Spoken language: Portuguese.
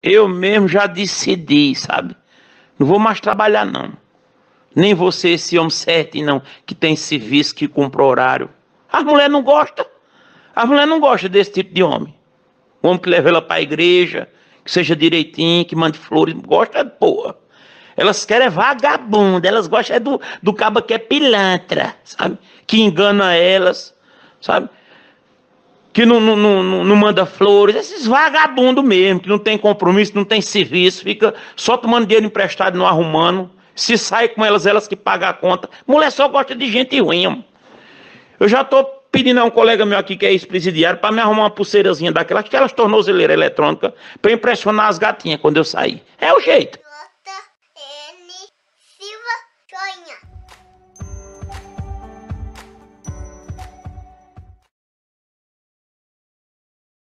Eu mesmo já decidi, sabe? Não vou mais trabalhar, não. Nem você, esse homem certo, não, que tem serviço, que cumpre horário. As mulheres não gostam. As mulheres não gostam desse tipo de homem. homem que leva ela para a igreja, que seja direitinho, que mande flores, gosta é porra. Elas querem é vagabundo, elas gostam é do, do caba que é pilantra, sabe? Que engana elas, sabe? que não, não, não, não manda flores, esses vagabundos mesmo, que não tem compromisso, não tem serviço, fica só tomando dinheiro emprestado, e não arrumando, se sai com elas, elas que pagam a conta. Mulher só gosta de gente ruim. Mano. Eu já tô pedindo a um colega meu aqui que é ex-presidiário para me arrumar uma pulseirazinha daquelas, elas tornozeleira eletrônica, para impressionar as gatinhas quando eu sair. É o jeito. J. N. Silva Sonha.